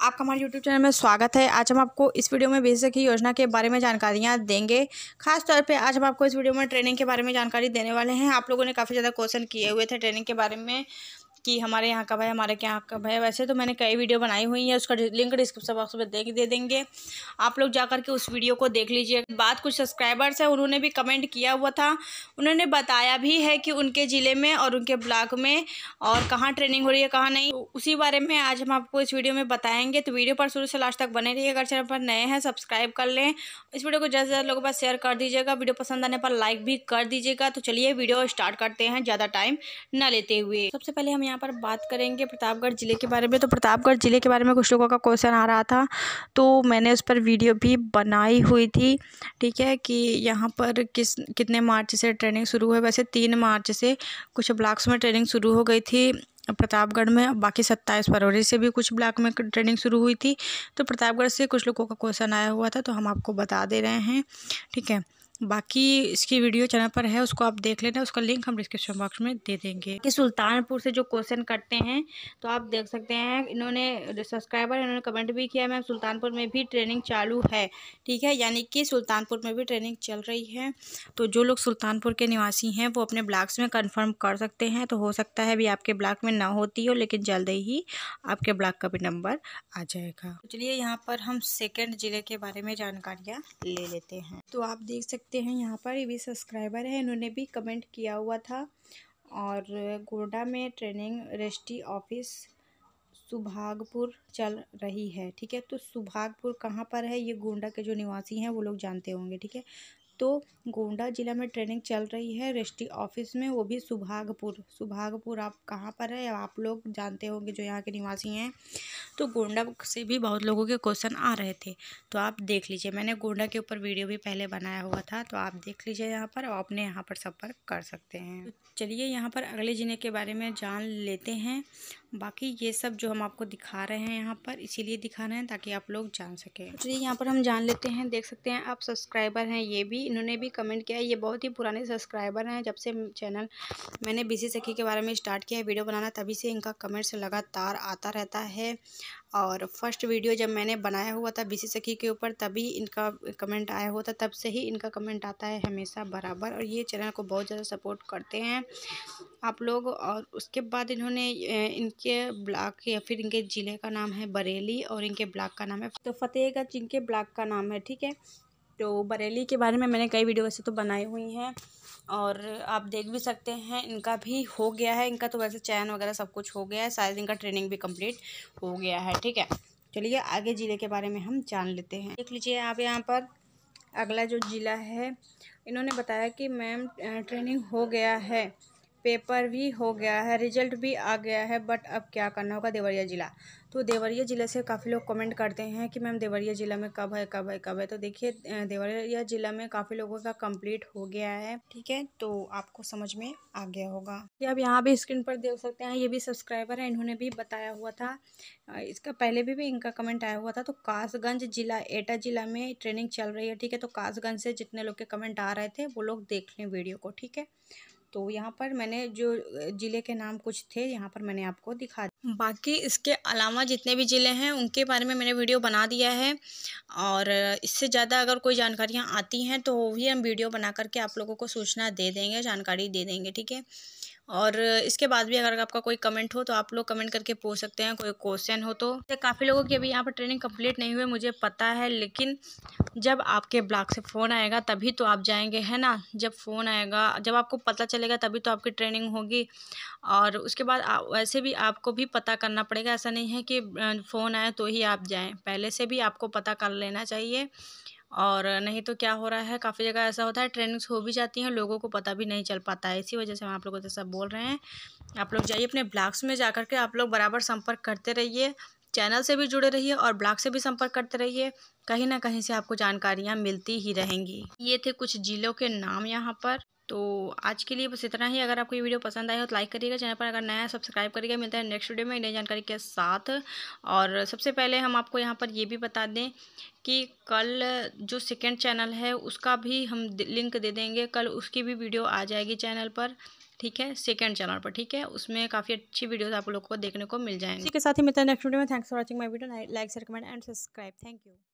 आपका हमारे YouTube channel में स्वागत है आज हम आपको इस वीडियो में बेसिक ही योजना के बारे में जानकारियां देंगे खास तौर पे आज हम आपको इस वीडियो में ट्रेनिंग के बारे में जानकारी देने वाले हैं आप लोगों ने काफ़ी ज़्यादा क्वेश्चन किए हुए थे ट्रेनिंग के बारे में कि हमारे यहाँ कब है हमारे यहाँ कब है वैसे तो मैंने कई वीडियो बनाई हुई है उसका लिंक डिस्क्रिप्शन बॉक्स में देख दे देंगे आप लोग जा करके उस वीडियो को देख लीजिए बात कुछ सब्सक्राइबर्स हैं उन्होंने भी कमेंट किया हुआ था उन्होंने बताया भी है कि उनके ज़िले में और उनके ब्लॉक में और कहाँ ट्रेनिंग हो रही है कहाँ नहीं उसी बारे में आज हम आपको इस वीडियो में बताएंगे तो वीडियो पर शुरू से लास्ट तक बने रहिए अगर चैनल पर नए हैं सब्सक्राइब कर लें इस वीडियो को ज़्यादा से ज़्यादा लोगों पर शेयर कर दीजिएगा वीडियो पसंद आने पर लाइक भी कर दीजिएगा तो चलिए वीडियो स्टार्ट करते हैं ज़्यादा टाइम न लेते हुए सबसे पहले हम यहाँ यहाँ पर बात करेंगे प्रतापगढ़ ज़िले के बारे में तो प्रतापगढ़ ज़िले के बारे में कुछ लोगों का क्वेश्चन आ रहा था तो मैंने उस पर वीडियो भी बनाई हुई थी ठीक है कि यहाँ पर किस कितने मार्च से ट्रेनिंग शुरू है वैसे तीन मार्च से कुछ ब्लॉक्स में ट्रेनिंग शुरू हो गई थी प्रतापगढ़ में बाकी सत्ताईस फरवरी से भी कुछ ब्लॉक में ट्रेनिंग शुरू हुई थी तो प्रतापगढ़ से कुछ लोगों का क्वेश्चन आया हुआ था तो हम आपको बता दे रहे हैं ठीक है बाकी इसकी वीडियो चैनल पर है उसको आप देख लेना उसका लिंक हम डिस्क्रिप्शन बॉक्स में दे देंगे कि सुल्तानपुर से जो क्वेश्चन करते हैं तो आप देख सकते हैं इन्होंने सब्सक्राइबर इन्होंने कमेंट भी किया मैम सुल्तानपुर में भी ट्रेनिंग चालू है ठीक है यानी कि सुल्तानपुर में भी ट्रेनिंग चल रही है तो जो लोग सुल्तानपुर के निवासी हैं वो अपने ब्लॉग्स में कन्फर्म कर सकते हैं तो हो सकता है भी आपके ब्लॉक में ना होती हो लेकिन जल्द ही आपके ब्लॉक का भी नंबर आ जाएगा तो चलिए यहाँ पर हम सेकेंड ज़िले के बारे में जानकारियाँ ले लेते हैं तो आप देख सकते देखते हैं यहाँ पर ये भी सब्सक्राइबर है इन्होंने भी कमेंट किया हुआ था और गोडा में ट्रेनिंग रजिस्ट्री ऑफिस सुभागपुर चल रही है ठीक है तो सुभागपुर कहाँ पर है ये गोंडा के जो निवासी हैं वो लोग जानते होंगे ठीक है तो गोंडा जिला में ट्रेनिंग चल रही है रेस्टी ऑफिस में वो भी सुभागपुर सुभागपुर आप कहाँ पर है आप लोग जानते होंगे जो यहाँ के निवासी हैं तो गोंडा से भी बहुत लोगों के क्वेश्चन आ रहे थे तो आप देख लीजिए मैंने गोंडा के ऊपर वीडियो भी पहले बनाया हुआ था तो आप देख लीजिए यहाँ पर और अपने यहाँ पर संपर्क कर सकते हैं तो चलिए यहाँ पर अगले जिले के बारे में जान लेते हैं बाकी ये सब जो हम आपको दिखा रहे हैं यहाँ पर इसीलिए दिखा रहे हैं ताकि आप लोग जान सकें चलिए यहाँ पर हम जान लेते हैं देख सकते हैं आप सब्सक्राइबर हैं ये भी इन्होंने भी कमेंट किया है ये बहुत ही पुराने सब्सक्राइबर हैं जब से चैनल मैंने बीसी सखी के बारे में स्टार्ट किया है वीडियो बनाना तभी से इनका कमेंट्स लगातार आता रहता है और फर्स्ट वीडियो जब मैंने बनाया हुआ था बीसी सखी के ऊपर तभी इनका कमेंट आया हुआ था तब से ही इनका कमेंट आता है हमेशा बराबर और ये चैनल को बहुत ज़्यादा सपोर्ट करते हैं आप लोग और उसके बाद इन्होंने इनके ब्लॉक या फिर इनके ज़िले का नाम है बरेली और इनके ब्लॉक का नाम है तो फतेहगढ़ इनके ब्लॉक का नाम है ठीक है तो बरेली के बारे में मैंने कई वीडियो वैसे तो बनाई हुई हैं और आप देख भी सकते हैं इनका भी हो गया है इनका तो वैसे चयन वगैरह सब कुछ हो गया है शायद इनका ट्रेनिंग भी कंप्लीट हो गया है ठीक है चलिए आगे ज़िले के बारे में हम जान लेते हैं देख लीजिए आप यहाँ पर अगला जो ज़िला है इन्होंने बताया कि मैम ट्रेनिंग हो गया है पेपर भी हो गया है रिजल्ट भी आ गया है बट अब क्या करना होगा देवरिया ज़िला तो देवरिया ज़िले से काफ़ी लोग कमेंट करते हैं कि मैम देवरिया ज़िला में कब है कब है कब है तो देखिए देवरिया ज़िला में काफ़ी लोगों का कंप्लीट हो गया है ठीक है तो आपको समझ में आ गया होगा ये आप यहाँ भी स्क्रीन पर देख सकते हैं ये भी सब्सक्राइबर है इन्होंने भी बताया हुआ था इसका पहले भी, भी इनका कमेंट आया हुआ था तो कासगंज जिला एटा जिला में ट्रेनिंग चल रही है ठीक है तो कासगंज से जितने लोग के कमेंट आ रहे थे वो लोग देख लें वीडियो को ठीक है तो यहाँ पर मैंने जो ज़िले के नाम कुछ थे यहाँ पर मैंने आपको दिखा दिया बाकी इसके अलावा जितने भी ज़िले हैं उनके बारे में मैंने वीडियो बना दिया है और इससे ज़्यादा अगर कोई जानकारियाँ आती हैं तो वो भी हम वीडियो बना करके आप लोगों को सूचना दे देंगे जानकारी दे देंगे ठीक है और इसके बाद भी अगर आपका कोई कमेंट हो तो आप लोग कमेंट करके पूछ सकते हैं कोई क्वेश्चन हो तो काफ़ी लोगों की अभी यहाँ पर ट्रेनिंग कंप्लीट नहीं हुई मुझे पता है लेकिन जब आपके ब्लॉक से फ़ोन आएगा तभी तो आप जाएंगे है ना जब फ़ोन आएगा जब आपको पता चलेगा तभी तो आपकी ट्रेनिंग होगी और उसके बाद वैसे भी आपको भी पता करना पड़ेगा ऐसा नहीं है कि फ़ोन आए तो ही आप जाएँ पहले से भी आपको पता कर लेना चाहिए और नहीं तो क्या हो रहा है काफ़ी जगह ऐसा होता है ट्रेनिंग्स हो भी जाती हैं लोगों को पता भी नहीं चल पाता है इसी वजह से हम आप लोगों से सब बोल रहे हैं आप लोग जाइए अपने ब्लॉग्स में जा के आप लोग बराबर संपर्क करते रहिए चैनल से भी जुड़े रहिए और ब्लॉग से भी संपर्क करते रहिए कहीं ना कहीं से आपको जानकारियाँ मिलती ही रहेंगी ये थे कुछ ज़िलों के नाम यहाँ पर तो आज के लिए बस इतना ही अगर आपको ये वीडियो पसंद आए हो तो लाइक करिएगा चैनल पर अगर नया सब्सक्राइब करिएगा मिलता है नेक्स्ट वीडियो में नई जानकारी के साथ और सबसे पहले हम आपको यहाँ पर ये भी बता दें कि कल जो सेकेंड चैनल है उसका भी हम लिंक दे देंगे कल उसकी भी वीडियो आ जाएगी चैनल पर ठीक है सेकेंड चैनल पर ठीक है उसमें काफ़ी अच्छी वीडियोस आप लोगों को देखने को मिल जाएंगे इसके साथ ही मिलता है नेक्स्ट वीडियो में thanks for watching my video like share comment and subscribe thank you